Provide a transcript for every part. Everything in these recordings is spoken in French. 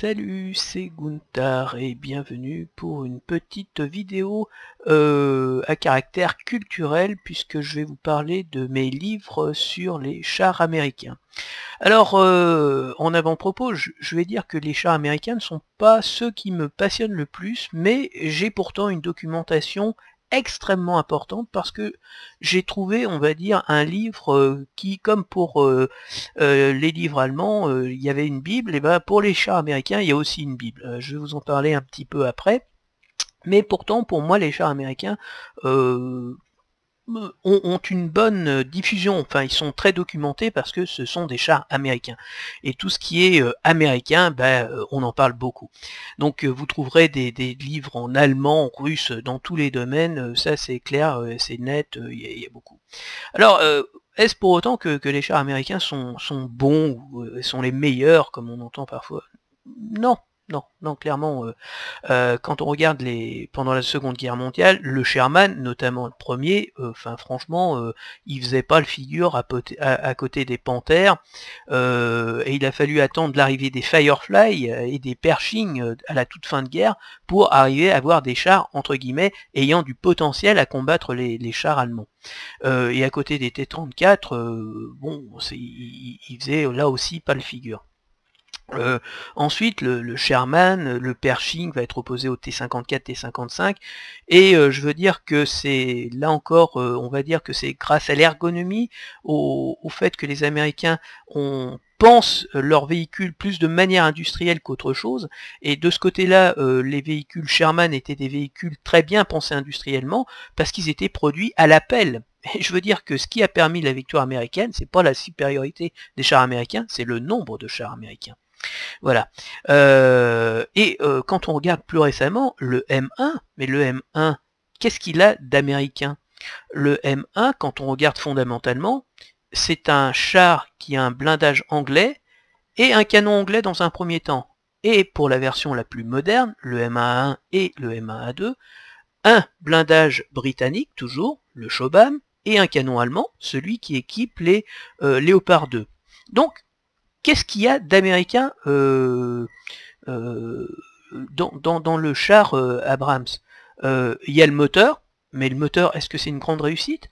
Salut, c'est Guntar et bienvenue pour une petite vidéo euh, à caractère culturel puisque je vais vous parler de mes livres sur les chars américains. Alors, euh, en avant-propos, je, je, vais dire que les chars américains ne sont pas ceux qui me passionnent le plus, mais j'ai pourtant une documentation extrêmement importante parce que j'ai trouvé, on va dire, un livre euh, qui, comme pour euh, euh, les livres allemands, il y avait une Bible, et ben pour les chats américains, il y a aussi une Bible. Je vais vous en parler un petit peu après. Mais pourtant, pour moi, les chats américains, ont, une bonne euh, diffusion, enfin ils sont très documentés parce que ce sont des chars américains. Et tout ce qui est euh, américain, ben, euh, on en parle beaucoup. Donc vous trouverez des, livres en allemand, en russe, dans tous les domaines, ça c'est clair, c'est net, il y, a beaucoup. Alors est-ce pour autant que, les chars américains sont, sont bons ou sont les meilleurs comme on entend parfois Non, non, non, clairement, euh, euh, quand on regarde les pendant la Seconde Guerre mondiale, le Sherman, notamment le premier, euh, enfin franchement, il faisait pas le figure à, côté des Panthères, et il a fallu attendre l'arrivée des Firefly et des Pershing à la toute fin de guerre pour arriver à avoir des chars entre guillemets ayant du potentiel à combattre les, chars allemands. et à côté des T-34, bon, il, il faisait là aussi pas le figure. Euh, ensuite, le, Sherman, euh, le Pershing va être opposé au T-54, T-55, et euh, je veux dire que c'est, là encore, on va dire que c'est grâce à l'ergonomie, au, fait que les Américains ont pensent leurs véhicules plus de manière industrielle qu'autre chose, et de ce côté-là, les véhicules Sherman étaient des véhicules très bien pensés industriellement, parce qu'ils étaient produits à l'appel. Et je veux dire que ce qui a permis la victoire américaine, c'est pas la supériorité des chars américains, c'est le nombre de chars américains. Voilà. Euh, et euh, quand on regarde plus récemment le M1, mais le M1, qu'est-ce qu'il a d'américain Le M1, quand on regarde fondamentalement, c'est un char qui a un blindage anglais et un canon anglais dans un premier temps. Et pour la version la plus moderne, le M1A1 et le M1A2, un blindage britannique, toujours, le Chobham, et un canon allemand, celui qui équipe les euh, Léopard 2. Donc, qu'est-ce qu'il y a d'américain euh, euh, dans, le char euh, Abrams Il y a le moteur, mais le moteur, est-ce que c'est une grande réussite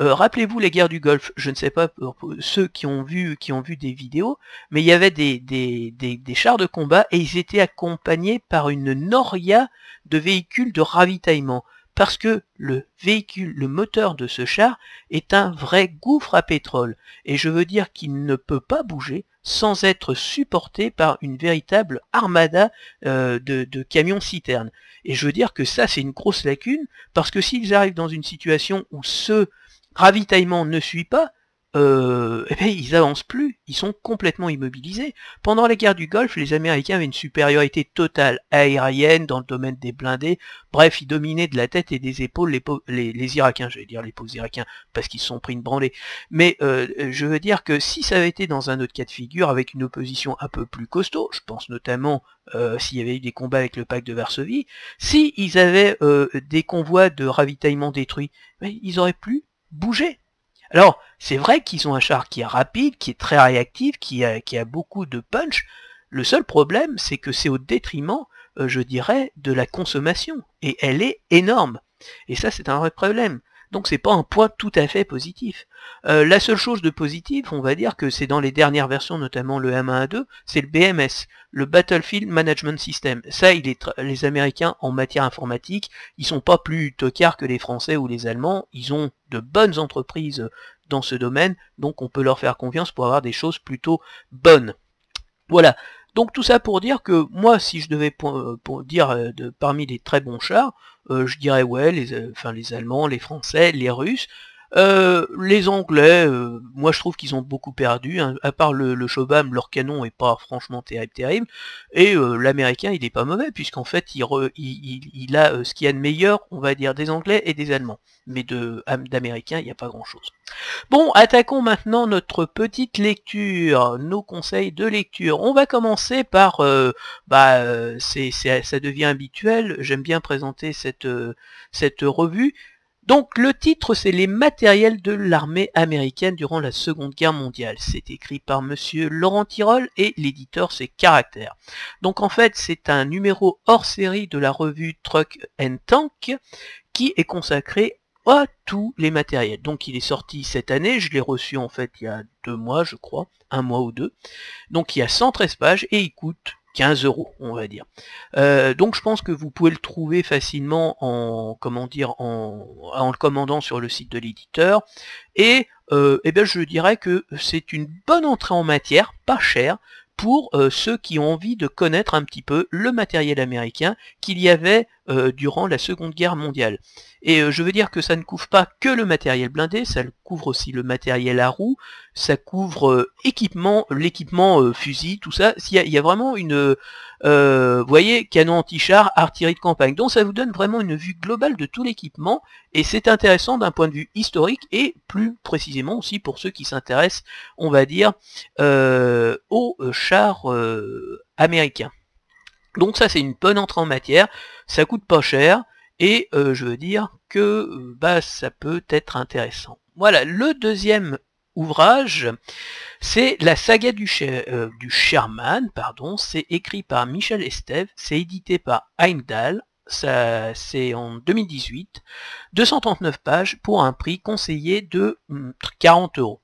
Rappelez-vous les guerres du Golfe, je ne sais pas pour ceux qui ont vu, qui ont vu des vidéos, mais il y avait des, des, des chars de combat et ils étaient accompagnés par une noria de véhicules de ravitaillement parce que le véhicule, le moteur de ce char est un vrai gouffre à pétrole, et je veux dire qu'il ne peut pas bouger, sans être supporté par une véritable armada euh, de, de camions citernes. Et je veux dire que ça, c'est une grosse lacune, parce que s'ils arrivent dans une situation où ce ravitaillement ne suit pas, euh, eh ben, ils avancent plus, ils sont complètement immobilisés. Pendant la guerre du Golfe, les Américains avaient une supériorité totale aérienne dans le domaine des blindés. Bref, ils dominaient de la tête et des épaules les, les, Irakiens, je vais dire les pauvres Irakiens, parce qu'ils se sont pris une branlée. Mais euh, je veux dire que si ça avait été dans un autre cas de figure, avec une opposition un peu plus costaud, je pense notamment euh, s'il y avait eu des combats avec le pacte de Varsovie, s'ils avaient euh, des convois de ravitaillement détruits, ben, ils auraient plus bougé alors, c'est vrai qu'ils ont un char qui est rapide, qui est très réactif, qui a, beaucoup de punch. Le seul problème, c'est que c'est au détriment, euh, je dirais, de la consommation. Et elle est énorme. Et ça, c'est un vrai problème. Donc c'est pas un point tout à fait positif. Euh, la seule chose de positif, on va dire que c'est dans les dernières versions, notamment le M1A2, c'est le BMS, le Battlefield Management System. Ça, il est les Américains en matière informatique, ils sont pas plus tocards que les Français ou les Allemands, ils ont de bonnes entreprises dans ce domaine, donc on peut leur faire confiance pour avoir des choses plutôt bonnes. Voilà, donc tout ça pour dire que moi, si je devais dire euh, parmi les très bons chars, euh, je dirais ouais, euh, enfin, les Allemands, les Français, les Russes, euh, les Anglais, euh, moi je trouve qu'ils ont beaucoup perdu. Hein. À part le, le leur canon est pas franchement terrible, Et euh, l'Américain, il est pas mauvais, puisqu'en fait, il, il, il, a ce qu'il y a de meilleur, on va dire, des Anglais et des Allemands. Mais d'Américains, il n'y a pas grand-chose. Bon, attaquons maintenant notre petite lecture, nos conseils de lecture. On va commencer par, bah, c'est, ça devient habituel, j'aime bien présenter cette, cette revue. Donc le titre c'est Les matériels de l'armée américaine durant la Seconde Guerre mondiale. C'est écrit par monsieur Laurent Tirol et l'éditeur c'est Caractère. Donc en fait c'est un numéro hors série de la revue Truck and Tank qui est consacré à tous les matériels. Donc il est sorti cette année, je l'ai reçu en fait il y a deux mois je crois, un mois ou deux. Donc il y a 113 pages et il coûte 15 euros, on va dire. Euh, donc je pense que vous pouvez le trouver facilement en comment dire en, en le commandant sur le site de l'éditeur. Et, euh, eh bien je dirais que c'est une bonne entrée en matière, pas chère, pour euh, ceux qui ont envie de connaître un petit peu le matériel américain qu'il y avait euh, durant la Seconde Guerre mondiale. Et euh, je veux dire que ça ne couvre pas que le matériel blindé, ça couvre aussi le matériel à roues, ça couvre équipement, l'équipement fusil, tout ça. Il y, a, vraiment une, vous voyez, canon anti-char, artillerie de campagne. Donc ça vous donne vraiment une vue globale de tout l'équipement, et c'est intéressant d'un point de vue historique, et plus précisément aussi pour ceux qui s'intéressent, on va dire, aux euh, Américain. Donc ça c'est une bonne entrée en matière, ça coûte pas cher, et euh, je veux dire que euh, bah, ça peut être intéressant. Voilà, le deuxième ouvrage, c'est la saga du, du Sherman, pardon, c'est écrit par Michel Estève, c'est édité par Heimdall, c'est en 2018, 239 pages pour un prix conseillé de 40 hmm, euros.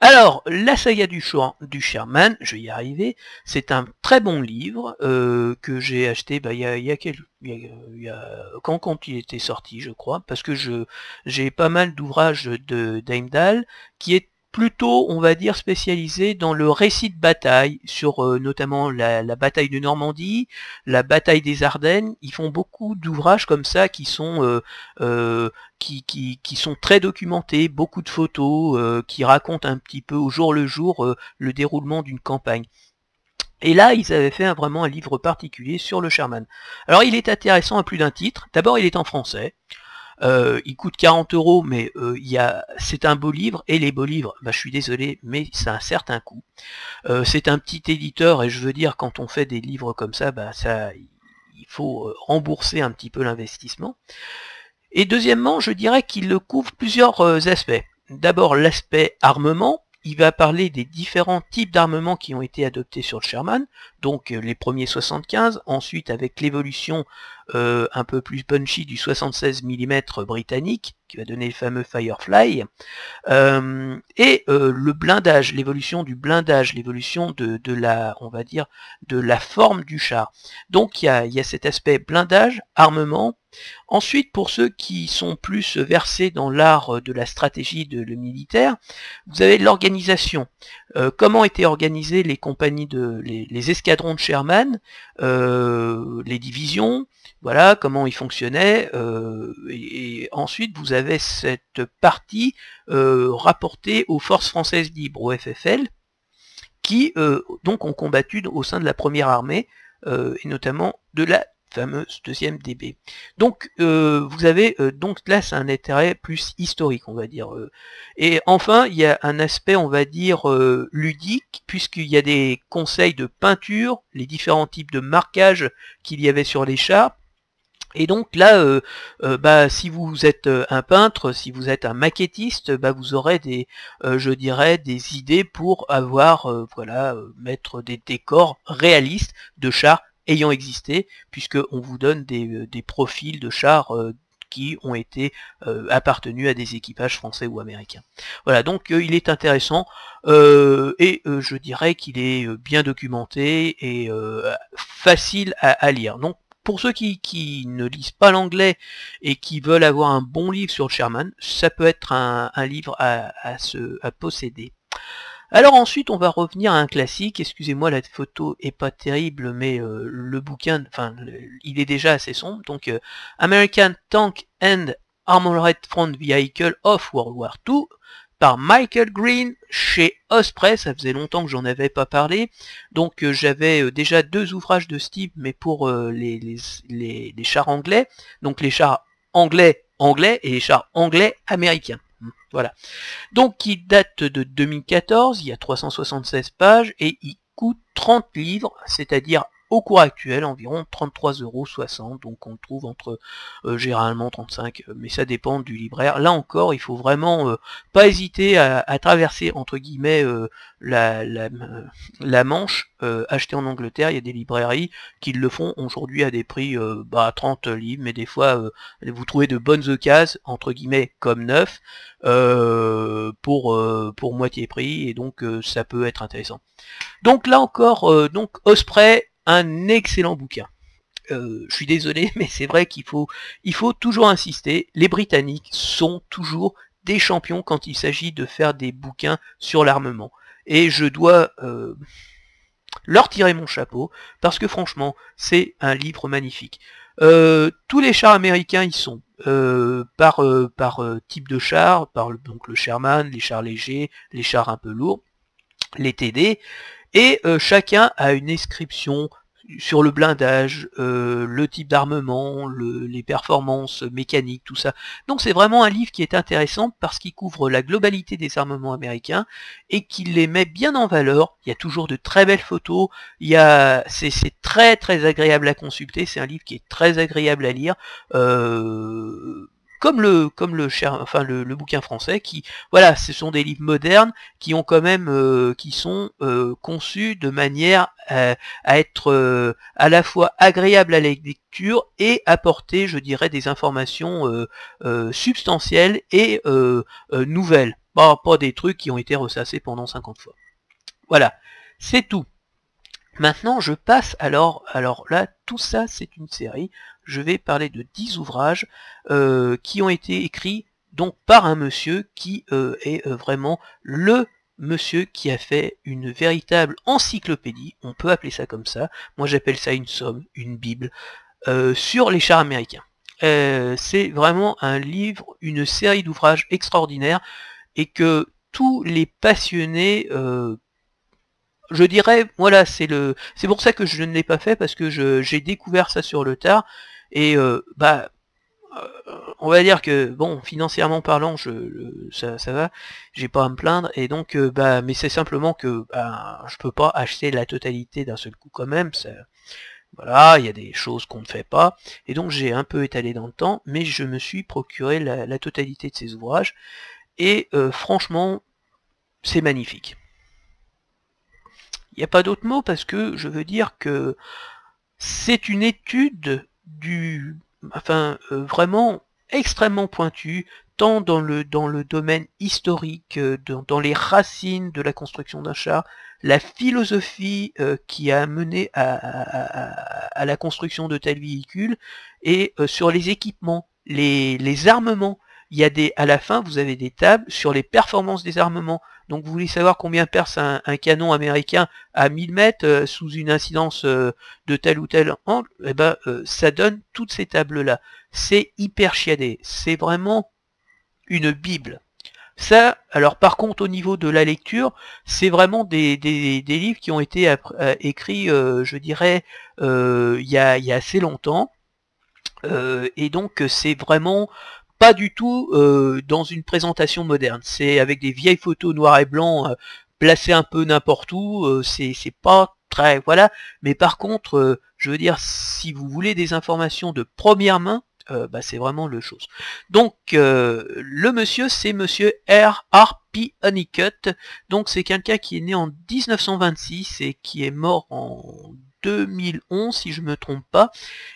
Alors, la saga du, du Sherman, je vais y arriver, c'est un très bon livre euh, que j'ai acheté il y, a, quand, quand il était sorti, je crois, parce que je j'ai pas mal d'ouvrages de daimdal qui est plutôt, on va dire, spécialisé dans le récit de bataille, sur euh, notamment la, bataille de Normandie, la bataille des Ardennes. Ils font beaucoup d'ouvrages comme ça qui sont, euh, euh, qui, qui, sont très documentés, beaucoup de photos, qui racontent un petit peu au jour le jour le déroulement d'une campagne. Et là, ils avaient fait vraiment un livre particulier sur le Sherman. Alors, il est intéressant à plus d'un titre. D'abord, il est en français. Euh, il coûte 40 euros, mais euh, il y a, c'est un beau livre, et les beaux livres, bah, je suis désolé, mais ça a un certain coût. Euh, c'est un petit éditeur, et je veux dire, quand on fait des livres comme ça, bah, ça il faut rembourser un petit peu l'investissement. Et deuxièmement, je dirais qu'il couvre plusieurs aspects. D'abord l'aspect armement, il va parler des différents types d'armements qui ont été adoptés sur le Sherman, donc euh, les premiers 75, ensuite avec l'évolution euh, un peu plus punchy du 76 mm britannique, qui va donner le fameux Firefly, euh, et le blindage, l'évolution du blindage, l'évolution de, la, on va dire, de la forme du char. Donc il y y a cet aspect blindage, armement, Ensuite, pour ceux qui sont plus versés dans l'art euh, de la stratégie de le militaire, vous avez l'organisation. Euh, comment étaient organisées les compagnies de les, escadrons de Sherman, euh, les divisions, voilà comment ils fonctionnaient. et, ensuite, vous avez cette partie rapportée aux forces françaises libres, au FFL, qui donc ont combattu au sein de la première armée et notamment de la fameuse deuxième DB. Donc euh, vous avez euh, donc là c'est un intérêt plus historique on va dire. Euh. Et enfin il y a un aspect on va dire ludique puisqu'il y a des conseils de peinture, les différents types de marquages qu'il y avait sur les chats Et donc là, bah, si vous êtes un peintre, si vous êtes un maquettiste, bah, vous aurez des, je dirais, des idées pour avoir, voilà, mettre des décors réalistes de chats ayant existé, puisqu'on vous donne euh, des, profils de chars euh, qui ont été euh, appartenus à des équipages français ou américains. Voilà, donc il est intéressant et je dirais qu'il est bien documenté et facile à, lire. Donc pour ceux qui, ne lisent pas l'anglais et qui veulent avoir un bon livre sur le Sherman, ça peut être un, livre à, se, à posséder. Alors ensuite, on va revenir à un classique. Excusez-moi, la photo est pas terrible, mais euh, le bouquin, enfin, il est déjà assez sombre. Donc, euh, American Tank and Armored Front Vehicle of World War II par Michael Green chez Osprey, ça faisait longtemps que j'en avais pas parlé, donc euh, j'avais déjà deux ouvrages de ce type, mais pour les, les, les, chars anglais, donc les chars anglais anglais et les chars anglais américains. Voilà. Donc, il date de 2014, il y a 376 pages, et il coûte 30 livres, c'est-à-dire au cours actuel environ 33,60€, donc on le trouve entre euh, généralement 35, euh, mais ça dépend du libraire. Là encore, il faut vraiment euh, pas hésiter à, traverser entre guillemets la, la, Manche, acheter en Angleterre, il y a des librairies qui le font aujourd'hui à des prix bah, 30 livres, mais des fois vous trouvez de bonnes occasions, entre guillemets comme neuf, pour, pour moitié prix, et donc ça peut être intéressant. Donc là encore, donc Osprey, un excellent bouquin. Euh, je suis désolé, mais c'est vrai qu'il faut, il faut toujours insister. Les Britanniques sont toujours des champions quand il s'agit de faire des bouquins sur l'armement. Et je dois euh, leur tirer mon chapeau, parce que franchement, c'est un livre magnifique. Euh, tous les chars américains y sont, par, par type de char, par donc le Sherman, les chars légers, les chars un peu lourds, les TD, et chacun a une inscription, sur le blindage, euh, le type d'armement, les performances mécaniques, tout ça. Donc c'est vraiment un livre qui est intéressant parce qu'il couvre la globalité des armements américains et qu'il les met bien en valeur. Il y a toujours de très belles photos, il y a, c'est, très très agréable à consulter, c'est un livre qui est très agréable à lire. Euh, comme le comme le enfin le, bouquin français qui voilà ce sont des livres modernes qui ont quand même euh, qui sont euh, conçus de manière euh, à, être à la fois agréable à la lecture et apporter je dirais des informations substantielles et nouvelles pas pas des trucs qui ont été ressassés pendant 50 fois voilà c'est tout Maintenant, je passe. Alors, alors là, tout ça, c'est une série je vais parler de 10 ouvrages euh, qui ont été écrits donc par un monsieur qui euh, est euh, vraiment le monsieur qui a fait une véritable encyclopédie, on peut appeler ça comme ça, moi j'appelle ça une somme, une bible, sur les chars américains. C'est vraiment un livre, une série d'ouvrages extraordinaires et que tous les passionnés je dirais, voilà, c'est le, c'est pour ça que je ne l'ai pas fait parce que j'ai découvert ça sur le tard et euh, bah, euh, on va dire que bon, financièrement parlant, je, ça, ça, va, j'ai pas à me plaindre, et donc euh, bah, mais c'est simplement que bah, je peux pas acheter la totalité d'un seul coup quand même. voilà, il y a des choses qu'on ne fait pas, et donc j'ai un peu étalé dans le temps, mais je me suis procuré la, totalité de ces ouvrages, et franchement, c'est magnifique. Il n'y a pas d'autre mot parce que je veux dire que c'est une étude du, enfin, euh, vraiment extrêmement pointu, tant dans le, dans le domaine historique, euh, dans, les racines de la construction d'un char, la philosophie euh, qui a mené à, à, la construction de tels véhicules, et sur les équipements, les, les armements, il y a des, à la fin, vous avez des tables sur les performances des armements. Donc vous voulez savoir combien perce un, canon américain à 1000 mètres euh, sous une incidence euh, de tel ou tel angle, eh ben, euh, ça donne toutes ces tables-là. C'est hyper chiadé. C'est vraiment une bible. Ça, alors par contre au niveau de la lecture, c'est vraiment des, des, livres qui ont été écrits, je dirais, il y, a, assez longtemps. et donc c'est vraiment pas du tout euh, dans une présentation moderne. C'est avec des vieilles photos noires et blanc euh, placées un peu n'importe où. Euh, c'est pas très voilà. Mais par contre, je veux dire, si vous voulez des informations de première main, bah, c'est vraiment le chose. Donc le monsieur, c'est monsieur R. P. Honeycutt. Donc c'est quelqu'un qui est né en 1926 et qui est mort en 2011 si je me trompe pas,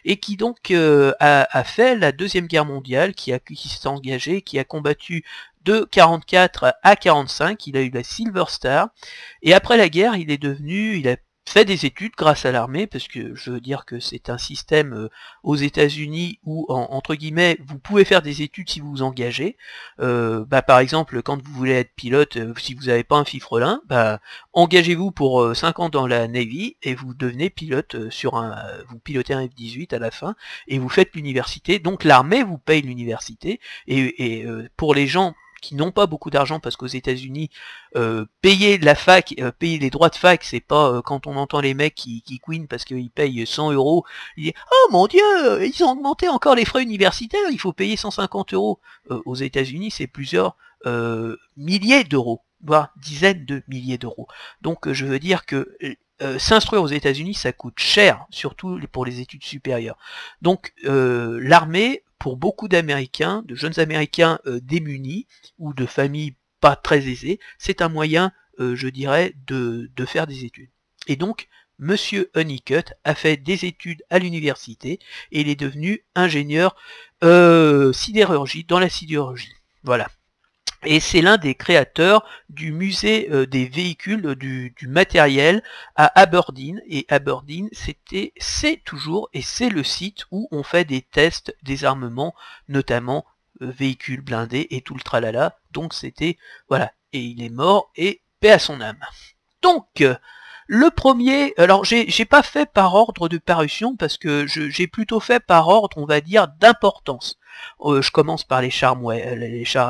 et qui donc euh, a, fait la deuxième guerre mondiale, qui, a, qui s'est engagé, qui a combattu de 44 à 45, il a eu la Silver Star, et après la guerre, il est devenu, il a fait des études grâce à l'armée, parce que je veux dire que c'est un système euh, aux États-Unis où, entre guillemets, vous pouvez faire des études si vous vous engagez. Euh, bah, par exemple, quand vous voulez être pilote, euh, si vous n'avez pas un fifrelin, bah, engagez-vous pour 5 ans dans la Navy et vous devenez pilote sur un, vous pilotez un F-18 à la fin et vous faites l'université. Donc l'armée vous paye l'université et pour les gens qui n'ont pas beaucoup d'argent parce qu'aux États-Unis, euh, payer la fac, euh, payer les droits de fac, c'est pas euh, quand on entend les mecs qui, qui parce qu'ils payent 100 euros, oh mon dieu, ils ont augmenté encore les frais universitaires, il faut payer 150 euros. aux États-Unis, c'est plusieurs milliers d'euros, voire dizaines de milliers d'euros. Donc je veux dire que s'instruire aux États-Unis, ça coûte cher, surtout pour les études supérieures. Donc l'armée pour beaucoup d'Américains, de jeunes Américains euh, démunis ou de familles pas très aisées, c'est un moyen, euh, je dirais, de, de, faire des études. Et donc, Monsieur Honeycutt a fait des études à l'université et il est devenu ingénieur euh, sidérurgie dans la sidérurgie. Voilà. Et c'est l'un des créateurs du musée euh, des véhicules euh, du, matériel à Aberdeen. Et Aberdeen, c'était, c'est toujours, et c'est le site où on fait des tests des armements, notamment euh, véhicules blindés et tout le tralala. Donc c'était, voilà, et il est mort, et paix à son âme. Donc, le premier, alors j'ai pas fait par ordre de parution parce que j'ai plutôt fait par ordre, on va dire, d'importance. Euh, je commence par les chars, euh,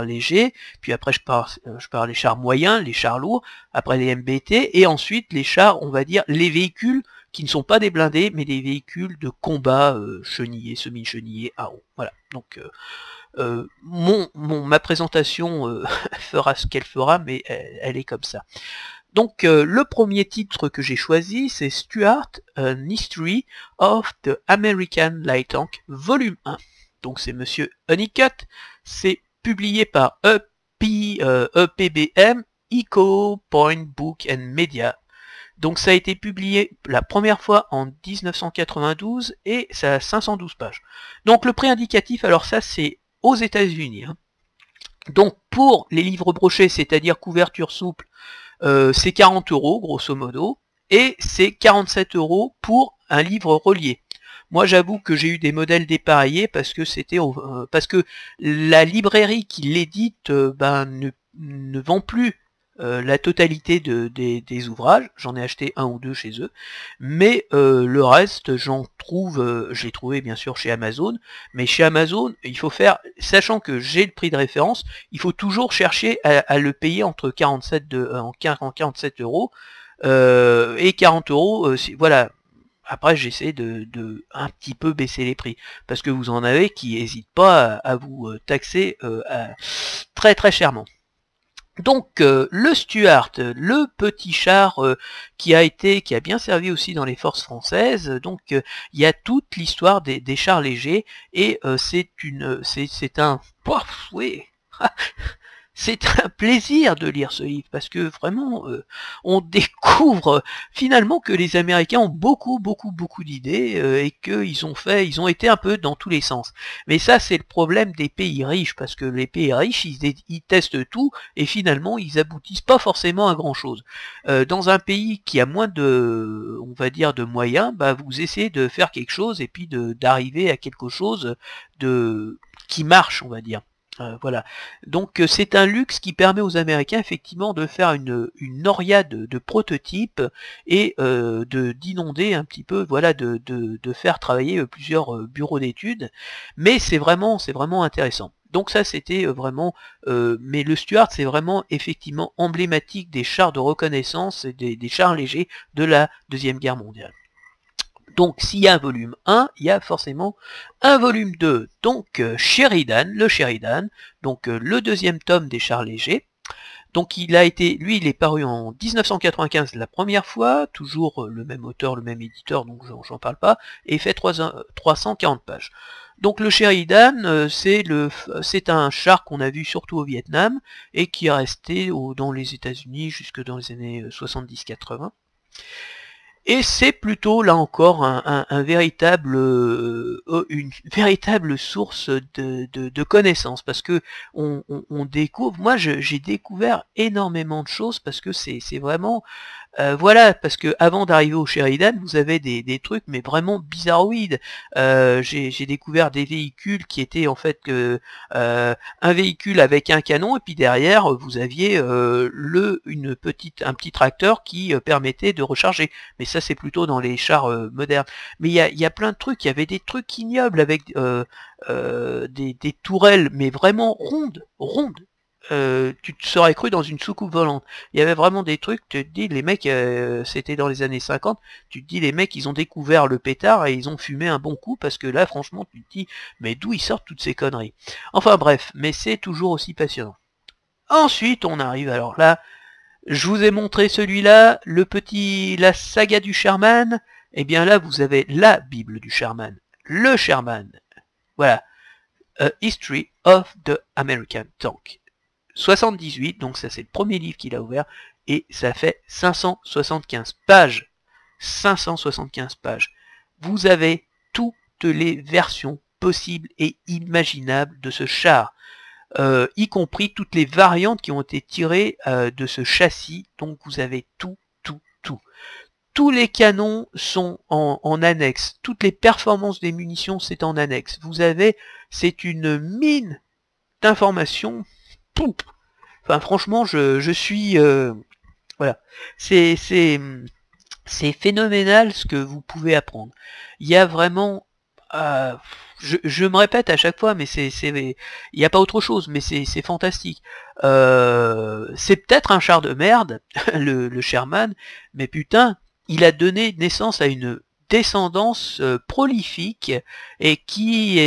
légers, puis après euh, je pars, les chars moyens, les chars lourds, après les MBT, et ensuite les chars, on va dire, les véhicules qui ne sont pas des blindés, mais des véhicules de combat chenillés, semi-chenillés à Voilà, donc... mon, ma présentation fera ce qu'elle fera, mais elle, est comme ça. Donc euh, le premier titre que j'ai choisi, c'est Stuart, An euh, History of the American Light Tank, volume 1. Donc c'est Monsieur Honeycutt, c'est publié par EPBM, euh, e Eco Point Book and Media. Donc ça a été publié la première fois en 1992 et ça a 512 pages. Donc le pré-indicatif, alors ça c'est aux États-Unis. Hein. Donc pour les livres brochés, c'est-à-dire couverture souple, euh, c'est 40 euros grosso modo, et c'est 47 euros pour un livre relié. Moi j'avoue que j'ai eu des modèles dépareillés parce que c'était euh, parce que la librairie qui l'édite euh, ben, ne, ne vend plus euh, la totalité des, ouvrages, j'en ai acheté un ou deux chez eux, mais euh, le reste j'en trouve, euh, j'ai trouvé bien sûr chez Amazon, mais chez Amazon il faut faire, sachant que j'ai le prix de référence, il faut toujours chercher à, le payer entre 47 de, en 47 euros et 40 euros, voilà. Après j'essaie de, de, un petit peu baisser les prix, parce que vous en avez qui n'hésitent pas à, vous taxer très très chèrement. Donc euh, le Stuart, le petit char euh, qui a été, qui a bien servi aussi dans les forces françaises, donc euh, il y a toute l'histoire des, chars légers, et c'est une c'est un. oui c'est un plaisir de lire ce livre parce que vraiment euh, on découvre euh, finalement que les Américains ont beaucoup beaucoup beaucoup d'idées euh, et qu'ils ont fait, ils ont été un peu dans tous les sens. Mais ça c'est le problème des pays riches parce que les pays riches ils, testent tout et finalement ils aboutissent pas forcément à grand chose. dans un pays qui a moins de, on va dire de moyens, bah vous essayez de faire quelque chose et puis d'arriver à quelque chose de qui marche on va dire. Euh, voilà. Donc euh, c'est un luxe qui permet aux Américains effectivement de faire une, une de, prototypes et euh, de d'inonder un petit peu, voilà, de, faire travailler plusieurs bureaux d'études. Mais c'est vraiment, c'est vraiment intéressant. Donc ça c'était vraiment, mais le Stuart c'est vraiment effectivement emblématique des chars de reconnaissance et des chars légers de la Deuxième Guerre mondiale. Donc s'il y a un volume 1, il y a forcément un volume 2. Donc euh, Sheridan, le Sheridan, donc euh, le deuxième tome des chars légers. Donc il a été, lui il est paru en 1995 la première fois, toujours euh, le même auteur, le même éditeur, donc j'en parle pas, et fait 340 pages. Donc le Sheridan, c'est un char qu'on a vu surtout au Vietnam, et qui est resté dans les États-Unis jusque dans les années 70-80. Et c'est plutôt là encore un, véritable, euh, euh, une véritable source de, de, connaissances parce que on, on, découvre. Moi, j'ai découvert énormément de choses parce que c'est vraiment euh, voilà, parce que avant d'arriver au Sheridan, vous avez des, des trucs mais vraiment bizarroïdes. J'ai découvert des véhicules qui étaient en fait euh, un véhicule avec un canon et puis derrière vous aviez le une petite un petit tracteur qui permettait de recharger. Mais ça c'est plutôt dans les chars euh, modernes. Mais il y a, plein de trucs, il y avait des trucs ignobles avec euh, euh, des, des, tourelles, mais vraiment rondes, rondes. tu te serais cru dans une soucoupe volante. Il y avait vraiment des trucs, tu te dis, les mecs, c'était dans les années 50, tu te dis, les mecs, ils ont découvert le pétard et ils ont fumé un bon coup parce que là, franchement, tu te dis, mais d'où ils sortent toutes ces conneries Enfin bref, mais c'est toujours aussi passionnant. Ensuite, on arrive, alors là, je vous ai montré celui-là, le petit, la saga du Sherman. Eh bien là, vous avez la Bible du Sherman, le Sherman. Voilà, A History of the American Tank. 78, donc ça c'est le premier livre qu'il a ouvert, et ça fait 575 pages. 575 pages. Vous avez toutes les versions possibles et imaginables de ce char. Euh, y compris toutes les variantes qui ont été tirées euh, de ce châssis. Donc vous avez tout, tout, tout. Tous les canons sont en, en annexe. Toutes les performances des munitions, c'est en annexe. Vous avez, c'est une mine d'informations. Enfin, franchement, je, je suis... Euh, voilà. C'est... C'est phénoménal ce que vous pouvez apprendre. Il y a vraiment euh, je, je, me répète à chaque fois, mais c'est, il n'y a pas autre chose, mais c'est fantastique. Euh, c'est peut-être un char de merde, le, le, Sherman, mais putain, il a donné naissance à une descendance euh, prolifique et qui,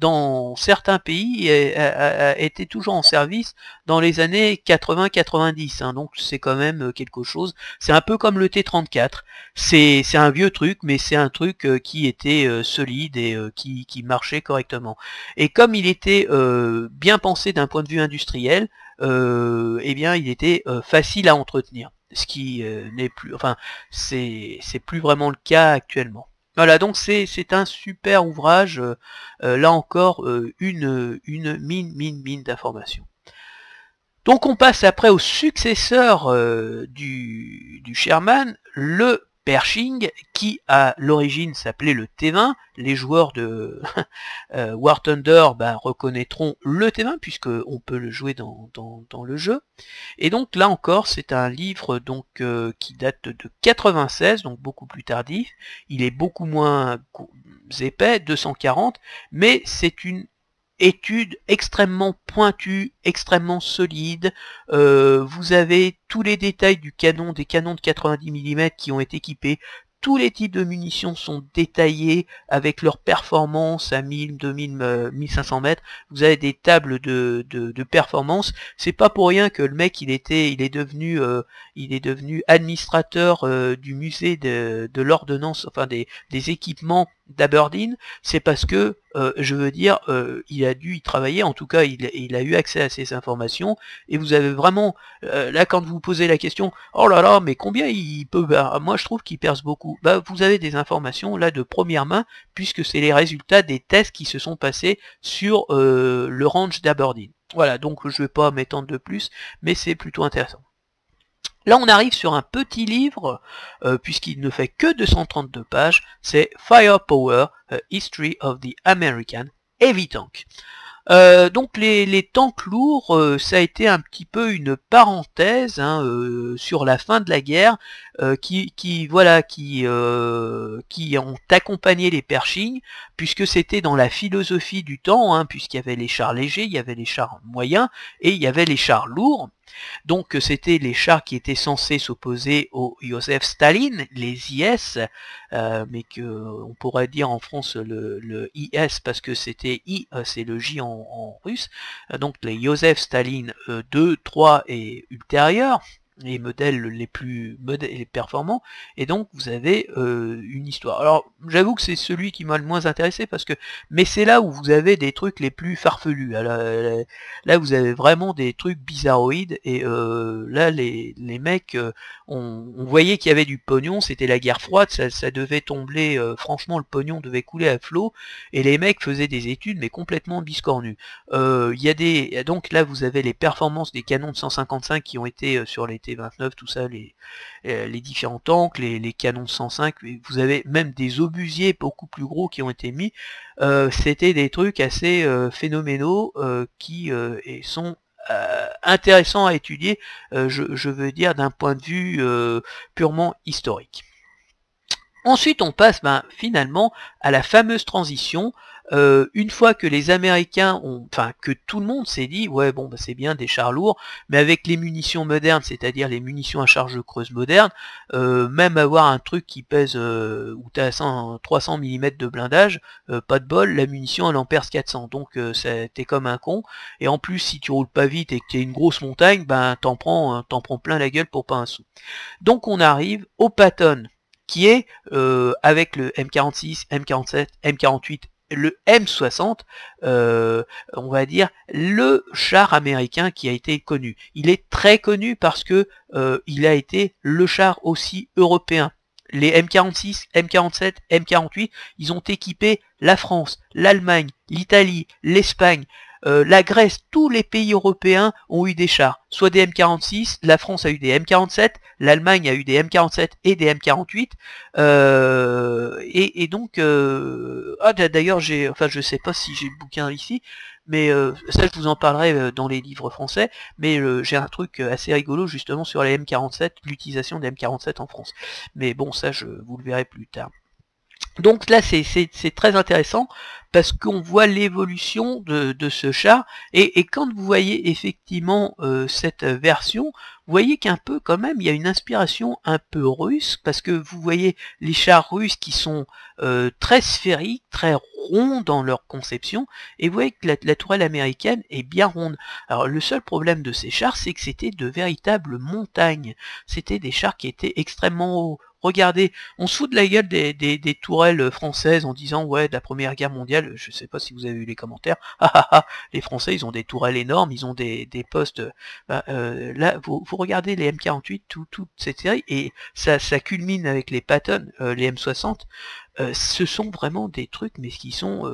dans certains pays, était toujours en service dans les années 80-90. Hein. donc c'est quand même euh, quelque chose. C'est un peu comme le T-34. C'est un vieux truc, mais c'est un truc euh, qui était solide et qui, qui, marchait correctement. Et comme il était bien pensé d'un point de vue industriel, eh bien il était facile à entretenir ce qui euh, n'est plus, enfin, c'est plus vraiment le cas actuellement. Voilà, donc c'est un super ouvrage, euh, euh, là encore, une, mine, mine, mine d'informations. Donc on passe après au successeur du Sherman, le Pershing, qui à l'origine s'appelait le T20. Les joueurs de euh, War Thunder ben, reconnaîtront le T20 puisqu'on peut le jouer dans, le jeu. Et donc là encore, c'est un livre donc euh, qui date de 96, donc beaucoup plus tardif. Il est beaucoup moins épais, 240, mais c'est une étude extrêmement pointue, extrêmement solide. Euh, vous avez tous les détails du canon, des canons de 90 mm qui ont été équipés. Tous les types de munitions sont détaillés avec leur performance à 1000, 2000, 1500 mètres. Vous avez des tables de, de, de performance. C'est pas pour rien que le mec, il était, il est devenu, euh, il est devenu administrateur euh, du musée de, de l'ordonnance, enfin des, des équipements d'Aberdeen, c'est parce que, euh, je veux dire, euh, il a dû y travailler, en tout cas, il, a eu accès à ces informations, et vous avez vraiment, euh, là, quand vous posez la question, oh là là, mais combien il peut, bah, moi je trouve qu'il perce beaucoup, bah, vous avez des informations, là, de première main, puisque c'est les résultats des tests qui se sont passés sur le ranch d'Aberdeen. Voilà, donc je ne vais pas m'étendre de plus, mais c'est plutôt intéressant. Là, on arrive sur un petit livre, euh, puisqu'il ne fait que 232 pages, c'est Firepower, History of the American Heavy Tank. Euh, donc les, les, tanks lourds, euh, ça a été un petit peu une parenthèse hein, sur la fin de la guerre qui, voilà qui, qui ont accompagné les Pershing puisque c'était dans la philosophie du temps hein, puisqu'il y avait les chars légers, il y avait les chars moyens et il y avait les chars lourds. Donc euh, c'était les chars qui étaient censés s'opposer au Joseph Staline, les IS, euh, mais que euh, on pourrait dire en France le, IS parce que c'était I, c'est le J en, russe. Donc les Joseph Staline 2, 3 et ultérieurs les modèles les plus modèles performants, et donc vous avez euh, une histoire. Alors j'avoue que c'est celui qui m'a le moins intéressé parce que mais c'est là où vous avez des trucs les plus farfelus. Ah, là, là, vous avez vraiment des trucs bizarroïdes et euh, là les, les mecs euh, on, voyait qu'il y avait du pognon, c'était la guerre froide, ça, ça devait tomber, franchement le pognon devait couler à flot, et les mecs faisaient des études mais complètement biscornues. Il y a des. Donc là vous avez les performances des canons de 155 qui ont été sur l'été 29 tout ça, euh, les, différents tanks, les, les, canons 105, vous avez même des obusiers beaucoup plus gros qui ont été mis. Euh, c'était des trucs assez euh, phénoménaux qui sont intéressants à étudier, je, veux dire, d'un point de vue purement historique. Ensuite, on passe ben, finalement à la fameuse transition euh, une fois que les Américains ont, enfin que tout le monde s'est dit, ouais bon bah, c'est bien des chars lourds, mais avec les munitions modernes, c'est-à-dire les munitions à charge creuse moderne, euh, même avoir un truc qui pèse euh, ou t'as 300 mm de blindage, pas de bol, la munition elle en perce 400, donc t'es comme un con. Et en plus si tu roules pas vite et que t'es une grosse montagne, ben t'en prends, t'en prends plein la gueule pour pas un sou. Donc on arrive au Patton qui est avec le M46, M47, M48 le M60, euh, on va dire, le char américain qui a été connu. Il est très connu parce que euh, il a été le char aussi européen. Les M46, M47, M48, ils ont équipé la France, l'Allemagne, l'Italie, l'Espagne, euh, la Grèce, tous les pays européens ont eu des chars, soit des M46, la France a eu des M47, l'Allemagne a eu des M47 et des M48, euh, et, donc, euh, ah, d'ailleurs j'ai, enfin je sais pas si j'ai le bouquin ici, mais ça je vous en parlerai dans les livres français, mais j'ai un truc assez rigolo justement sur les M47, l'utilisation des M47 en France, mais bon ça je vous le verrai plus tard. Donc là, c'est très intéressant parce qu'on voit l'évolution de, ce char Et, quand vous voyez effectivement euh, cette version, vous voyez qu'un peu quand même, il y a une inspiration un peu russe, parce que vous voyez les chars russes qui sont euh, très sphériques, très ronds dans leur conception, et vous voyez que la, la tourelle américaine est bien ronde. Alors le seul problème de ces chars, c'est que c'était de véritables montagnes. C'était des chars qui étaient extrêmement hauts Regardez, on se fout de la gueule des, des, tourelles françaises en disant ouais de la première guerre mondiale, je sais pas si vous avez eu les commentaires, ah, ah, ah, les Français ils ont des tourelles énormes, ils ont des, des postes. Bah, euh, là, vous, vous, regardez les M48, tout, toute cette série, et ça, ça culmine avec les Patton, euh, les M60. Euh, ce sont vraiment des trucs mais qui sont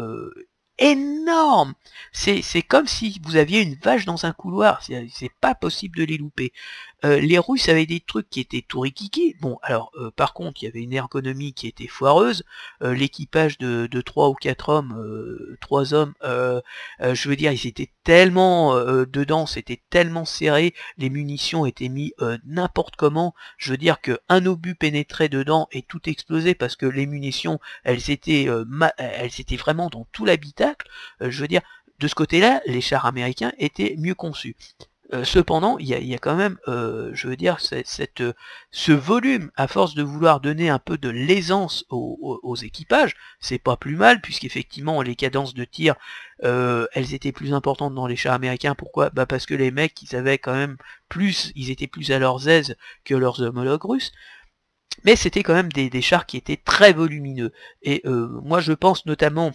énorme, C'est comme si vous aviez une vache dans un couloir. C'est pas possible de les louper. Euh, les Russes avaient des trucs qui étaient tourikiki. Bon, alors, euh, par contre, il y avait une ergonomie qui était foireuse. Euh, l'équipage de, de 3 ou quatre hommes, trois hommes, je veux dire, ils étaient tellement dedans, c'était tellement serré, les munitions étaient mis n'importe comment. Je veux dire qu'un obus pénétrait dedans et tout explosait parce que les munitions, elles étaient, elles étaient vraiment dans tout l'habitat euh, je veux dire, de ce côté-là, les chars américains étaient mieux conçus. Euh, cependant, il y, a, quand même, euh, je veux dire, ce volume, à force de vouloir donner un peu de l'aisance aux, équipages, c'est pas plus mal, puisqu'effectivement, les cadences de tir, elles étaient plus importantes dans les chars américains. Pourquoi bah Parce que les mecs, ils avaient quand même plus, ils étaient plus à leurs aises que leurs homologues russes. Mais c'était quand même des, chars qui étaient très volumineux. Et moi, je pense notamment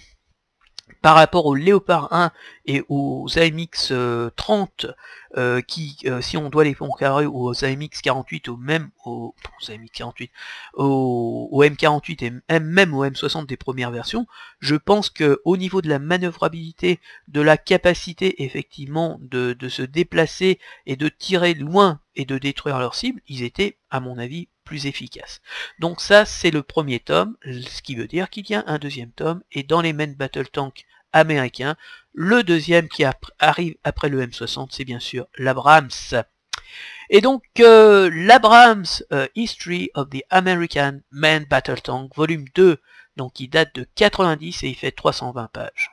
par rapport au Léopard 1 et aux AMX 30, euh, euh, qui, euh, si on doit les comparer aux AMX 48 ou même aux, AMX 48, au M48 et même aux M60 des premières versions, je pense que au niveau de la manœuvrabilité, de la capacité effectivement de, de se déplacer et de tirer loin et de détruire leurs cibles, ils étaient, à mon avis, plus efficace. Donc ça, c'est le premier tome, ce qui veut dire qu'il y a un deuxième tome, et dans les main battle tanks américains, le deuxième qui arrive après le M60, c'est bien sûr l'Abrams. Et donc, euh, l'Abrams euh, History of the American Main Battle Tank, volume 2, donc il date de 90 et il fait 320 pages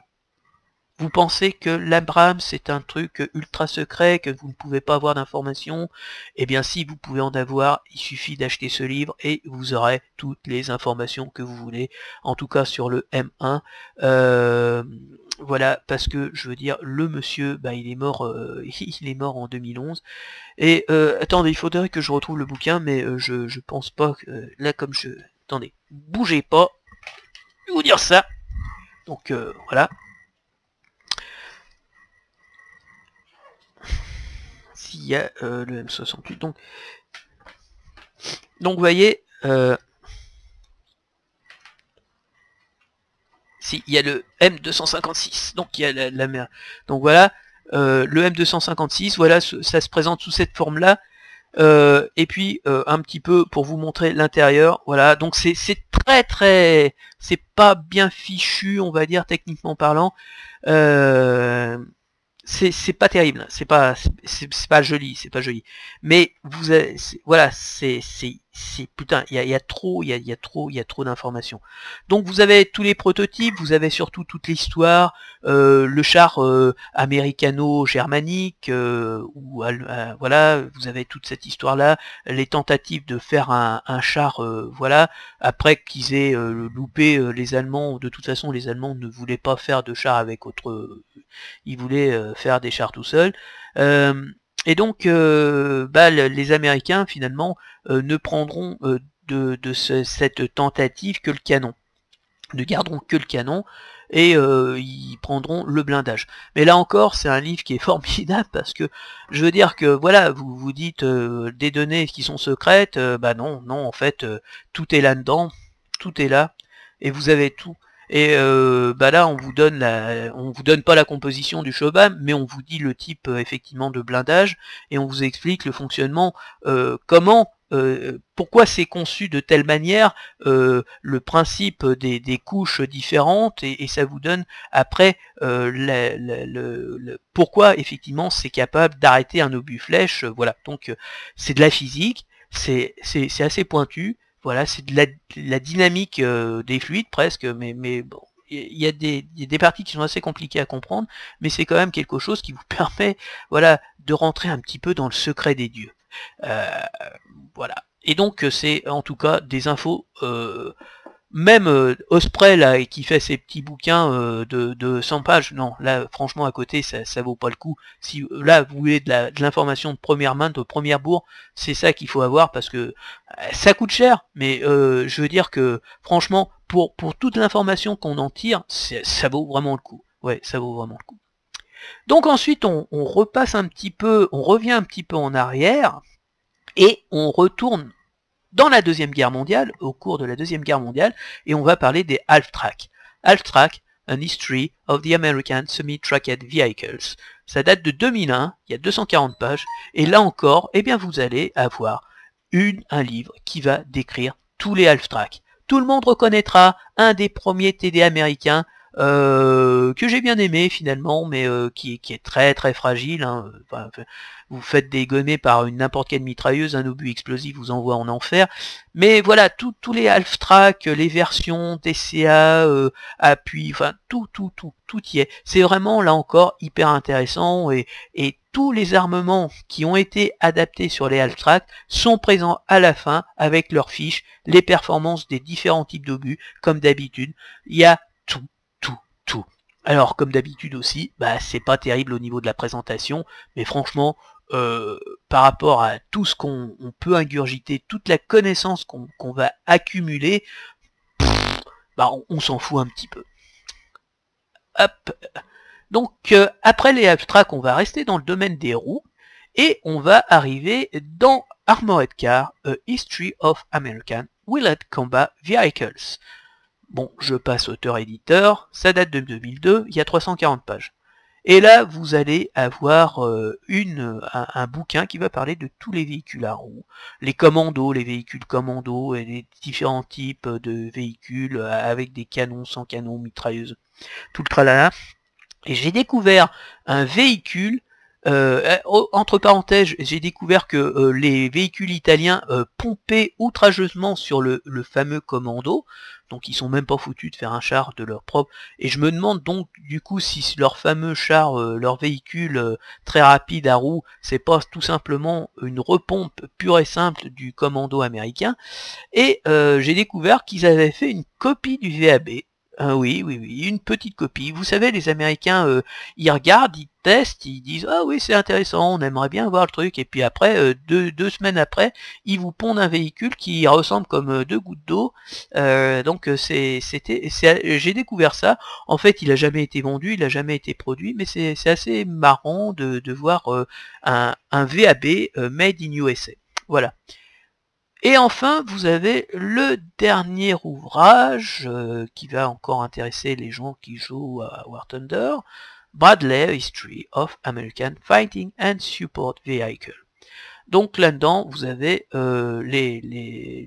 vous pensez que l'Abraham c'est un truc ultra secret, que vous ne pouvez pas avoir d'informations, eh bien si vous pouvez en avoir, il suffit d'acheter ce livre et vous aurez toutes les informations que vous voulez, en tout cas sur le M1. Euh, voilà, parce que je veux dire, le monsieur, bah, il est mort, euh, il est mort en 2011. Et euh, attendez, il faudrait que je retrouve le bouquin, mais je, pense pas que là comme je, attendez, bougez pas, je vais vous dire ça. Donc voilà. il y a euh, le M68. Donc, donc vous voyez, euh, si, il y a le M256, donc il y a la, mer. Donc voilà, euh, le M256, voilà, ça se présente sous cette forme-là. et puis un petit peu pour vous montrer l'intérieur, voilà, donc c'est très très, c'est pas bien fichu, on va dire, techniquement parlant c'est pas terrible, hein. c'est pas c'est pas joli, c'est pas joli. Mais vous avez, voilà, c'est putain, il y a, trop, il y a, trop, il y a trop d'informations. Donc vous avez tous les prototypes, vous avez surtout toute l'histoire, euh, le char euh, américano-germanique, euh, ou euh, voilà, vous avez toute cette histoire-là, les tentatives de faire un, char, voilà, après qu'ils aient loupé les Allemands, de toute façon les Allemands ne voulaient pas faire de char avec autre, ils voulaient faire des chars tout seuls. Et donc, euh, bah, les Américains, finalement, euh, ne prendront euh, de, cette tentative que le canon. Ne garderont que le canon et ils prendront le blindage. Mais là encore, c'est un livre qui est formidable parce que je veux dire que voilà, vous vous dites des données qui sont secrètes, bah non, non, en fait, tout est là-dedans, tout est là, et vous avez tout. Et euh, bah là, on vous donne la, on vous donne pas la composition du Choban mais on vous dit le type euh, effectivement de blindage et on vous explique le fonctionnement, euh, comment, pourquoi c'est conçu de telle manière, le principe des, des couches différentes et, ça vous donne après le, pourquoi effectivement c'est capable d'arrêter un obus flèche. voilà, donc c'est de la physique c'est assez pointu, voilà, c'est de la, dynamique euh, des fluides presque, mais, mais bon, il y a des, des, parties qui sont assez compliquées à comprendre, mais c'est quand même quelque chose qui vous permet, voilà, de rentrer un petit peu dans le secret des dieux. Euh, voilà. Et donc euh, c'est en tout cas des infos euh, même euh, Osprey là et qui fait ses petits bouquins euh, de, de, 100 pages, non, là franchement à côté ça, ça vaut pas le coup. Si euh, là vous voulez de l'information de, première main, de première bourre, c'est ça qu'il faut avoir parce que euh, ça coûte cher, mais je veux dire que franchement pour, pour toute l'information qu'on en tire, ça vaut vraiment le coup. Ouais, ça vaut vraiment le coup. Donc ensuite on, on repasse un petit peu, on revient un petit peu en arrière et on retourne dans la Deuxième Guerre mondiale, au cours de la Deuxième Guerre mondiale, et on va parler des half-track. half An History of the American Semi-Tracked Vehicles. Ça date de 2001, il y a 240 pages, et là encore, eh bien vous allez avoir une, un livre qui va décrire tous les half-tracks. Tout le monde reconnaîtra un des premiers TD américains, euh, que j'ai bien aimé finalement, mais euh, qui, qui, est très très fragile. Hein. vous faites dégommer par une n'importe quelle mitrailleuse, un obus explosif vous envoie en enfer. Mais voilà, tous les half track, les versions TCA, euh, appui, enfin tout, tout, tout, tout y est. C'est vraiment là encore hyper intéressant et, et, tous les armements qui ont été adaptés sur les half sont présents à la fin avec leurs fiches, les performances des différents types d'obus, comme d'habitude. Il y a tout alors, comme d'habitude aussi, bah, c'est pas terrible au niveau de la présentation, mais franchement, euh, par rapport à tout ce qu'on peut ingurgiter, toute la connaissance qu'on va accumuler, bah, on, s'en fout un petit peu. Donc, euh, après les abstracts, on va rester dans le domaine des roues, et on va arriver dans Armored Car, History of American Wheeled Combat Vehicles. Bon, je passe auteur-éditeur, ça date de 2002, il y a 340 pages. Et là, vous allez avoir euh, une, un, un, bouquin qui va parler de tous les véhicules à roues, les commandos, les véhicules commandos et les différents types de véhicules euh, avec des canons, sans canons, mitrailleuses, tout le tralala. Et j'ai découvert un véhicule euh, eh, oh, entre parenthèses, j'ai découvert que euh, les véhicules italiens euh, pompaient outrageusement sur le, le, fameux commando, donc ils sont même pas foutus de faire un char de leur propre. Et je me demande donc du coup si leur fameux char, leur véhicule très rapide à roue c'est pas tout simplement une repompe pure et simple du commando américain. Et j'ai découvert qu'ils avaient fait une copie du VAB ah oui, oui, oui, une petite copie. Vous savez, les Américains, euh, ils regardent, ils testent, ils disent ah oui c'est intéressant, on aimerait bien voir le truc, et puis après, euh, deux, semaines après, ils vous pondent un véhicule qui ressemble comme euh, deux gouttes d'eau. donc c'est, c'était, j'ai découvert ça. En fait, il a jamais été vendu, il a jamais été produit, mais c'est, assez marrant de, voir un, un VAB made in USA. Voilà. Et enfin, vous avez le dernier ouvrage euh, qui va encore intéresser les gens qui jouent à War Thunder, Bradley History of American Fighting and Support Vehicle. Donc là-dedans, vous avez euh, les,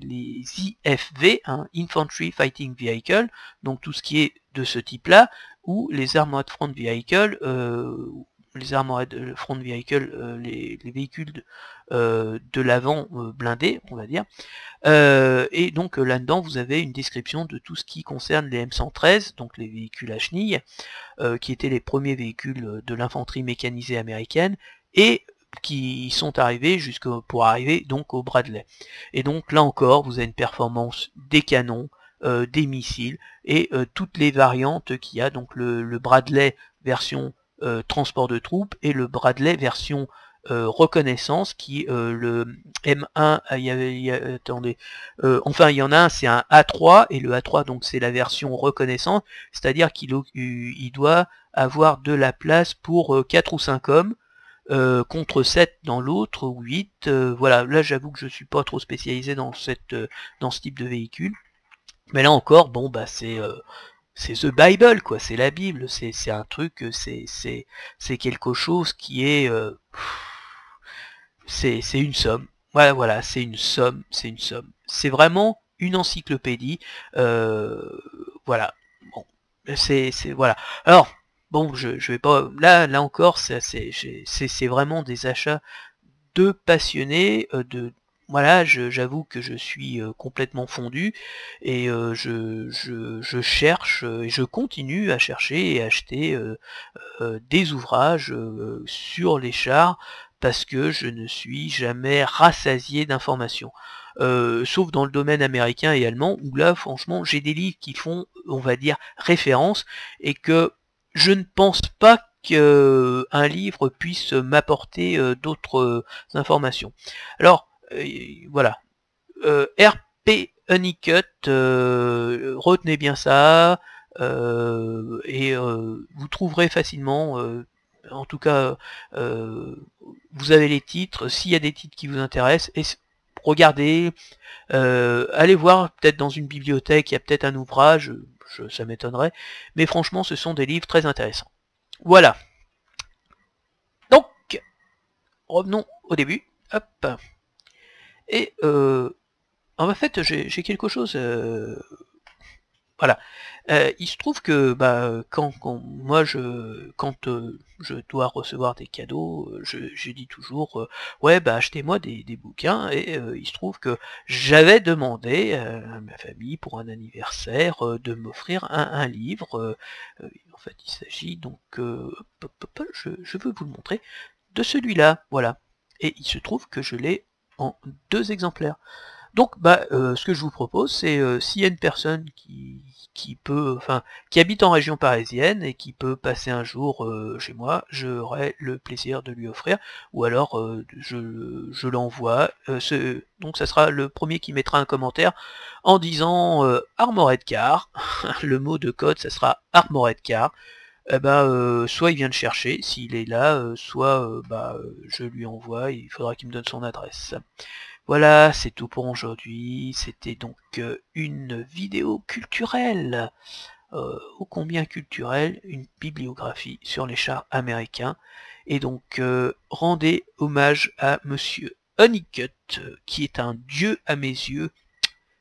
IFV, hein, Infantry Fighting Vehicle, donc tout ce qui est de ce type-là, ou les Armored Front Vehicle, euh, les Armored Front Vehicle, euh, les, les, véhicules de, euh, de l'avant euh, blindé, on va dire. Euh, et donc là-dedans, vous avez une description de tout ce qui concerne les M113, donc les véhicules à chenilles, qui étaient les premiers véhicules de l'infanterie mécanisée américaine, et qui sont arrivés jusqu'au pour arriver donc au Bradley. Et donc là encore, vous avez une performance des canons, des missiles et toutes les variantes qu'il y a, donc le, Bradley version transport de troupes et le Bradley version euh, reconnaissance qui euh, le M1 ah, il y, attendez euh, enfin il y en a un c'est un A3 et le A3 donc c'est la version reconnaissance c'est à dire qu'il il doit avoir de la place pour 4 ou 5 hommes contre 7 dans l'autre ou 8 voilà là j'avoue que je suis pas trop spécialisé dans cette dans ce type de véhicule mais là encore bon bah c'est c'est the Bible quoi, c'est la Bible, c'est un truc, c'est quelque chose qui est c'est une somme. Voilà, voilà, c'est une somme, c'est une somme. C'est vraiment une encyclopédie. Euh, voilà. Bon, c'est voilà. Alors, bon, je, vais pas. Là, là encore, c'est vraiment des achats de passionnés, euh, de voilà, j'avoue que je suis euh, complètement fondu et je, cherche et je continue à chercher et acheter des ouvrages sur les chars parce que je ne suis jamais rassasié d'informations. Euh, sauf dans le domaine américain et allemand, où là, franchement, j'ai des livres qui font, on va dire, référence, et que je ne pense pas qu'un euh, livre puisse m'apporter euh, d'autres informations. Alors, voilà. RP Honeycut, retenez bien ça, et vous trouverez facilement en tout cas, euh, euh, vous avez les titres. S'il y a des titres qui vous intéressent, regardez, euh, allez voir peut-être dans une bibliothèque, il y a peut-être un ouvrage, ça m'étonnerait. Mais franchement, ce sont des livres très intéressants. Voilà. Donc, revenons au début. Hop. Et, euh, en fait, j'ai quelque chose voilà. Euh, il se trouve que bah, euh, quand, moi je quand euh, je dois recevoir des cadeaux, je, dis toujours ouais bah achetez-moi des, bouquins et il se trouve que j'avais demandé à ma famille pour un anniversaire de m'offrir un, livre. en fait il s'agit donc je, veux vous le montrer de celui-là, voilà. Et il se trouve que je l'ai en deux exemplaires. Donc bah, ce que je vous propose, c'est s'il y a une personne qui, qui peut, enfin, qui habite en région parisienne et qui peut passer un jour euh, chez moi, j'aurai le plaisir de lui offrir, ou alors euh, je, je l'envoie. Euh, donc ça sera le premier qui mettra un commentaire en disant Armored Car, le mot de code ça sera Armored Car. Eh ben, soit il vient de chercher, s'il est là, soit bah, je lui envoie, il faudra qu'il me donne son adresse. Voilà, c'est tout pour aujourd'hui. C'était donc euh, une vidéo culturelle, euh, ô combien culturelle, une bibliographie sur les chars américains. Et donc, euh, rendez hommage à Monsieur Honeycutt, qui est un dieu à mes yeux,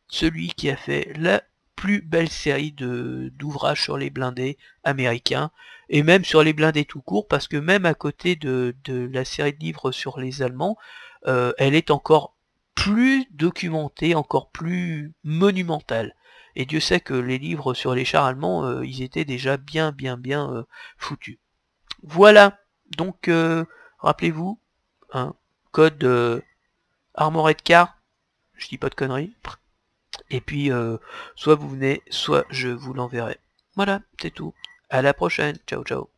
celui qui a fait la plus belle série d'ouvrages sur les blindés américains, et même sur les blindés tout court, parce que même à côté de, la série de livres sur les Allemands, elle est encore plus documenté, encore plus monumental. Et Dieu sait que les livres sur les chars allemands, euh, ils étaient déjà bien, bien, bien euh, foutus. Voilà, donc euh, rappelez-vous, un hein, code de Car, je dis pas de conneries, et puis soit vous venez, soit je vous l'enverrai. Voilà, c'est tout. À la prochaine, ciao ciao.